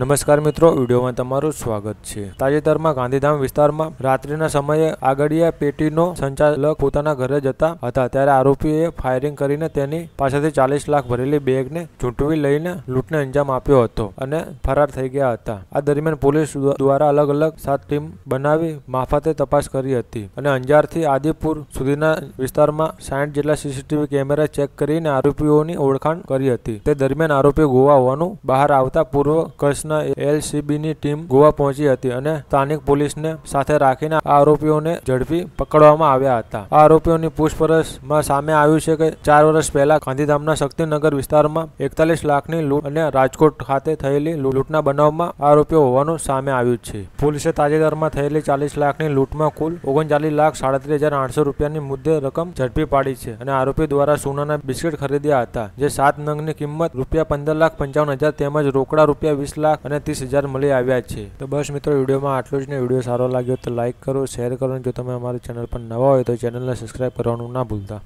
નમસ્કાર મિત્રો વિડીયોમાં તમારું સ્વાગત છે તાજેતરમાં ગાંધીધામ વિસ્તારમાં રાત્રિના સમયે આગળિયા પેટીનો સંચાલક પોતાના ઘરે જતા હતા ત્યારે આરોપીએ ફાયરિંગ કરીને તેની પાસેથી ચાલીસ લાખ ભરેલી બેગને ચૂંટવી લઈને લૂંટને અંજામ આપ્યો હતો અને ફરાર થઈ ગયા હતા આ દરમિયાન પોલીસ દ્વારા અલગ અલગ સાત ટીમ બનાવી માફતે તપાસ કરી હતી અને અંજારથી આદિપુર સુધીના વિસ્તારમાં સાઠ જેટલા સીસીટીવી કેમેરા ચેક કરીને આરોપીઓની ઓળખાણ કરી હતી તે દરમિયાન આરોપી ગોવા હોવાનું બહાર આવતા પૂર્વ કચ્છ પોલીસના એલસીબીની ટીમ ગોવા પહોંચી હતી અને સ્થાનિક પોલીસને સાથે રાખીને આરોપીઓને ઝડપી પકડવામાં આવ્યા હતા આરોપીઓની પૂછપરછમાં સામે આવ્યું છે કે ચાર વર્ષ પહેલા ગાંધીધામના શક્તિનગર વિસ્તારમાં એકતાલીસ લાખની લૂંટ અને રાજકોટ ખાતે થયેલી લૂંટના બનાવમાં આરોપીઓ હોવાનું સામે આવ્યું છે પોલીસે તાજેતરમાં થયેલી ચાલીસ લાખની લૂંટમાં કુલ ઓગણચાલીસ લાખ સાડત્રીસ હજાર આઠસો રૂપિયાની મુદ્દે રકમ ઝડપી પાડી છે અને આરોપી દ્વારા સોનાના બિસ્કિટ ખરીદ્યા હતા જે સાત નંગની કિંમત રૂપિયા પંદર લાખ પંચાવન હજાર તેમજ રોકડા રૂપિયા વીસ લાખ અને ત્રીસ હજાર મળી આવ્યા છે તો બસ મિત્રો વિડીયોમાં આટલું જ ને વિડીયો સારો લાગ્યો તો લાઇક કરો શેર કરો જો તમે અમારી ચેનલ પર નવા હોય તો ચેનલને સબસ્ક્રાઈબ કરવાનું ના ભૂલતા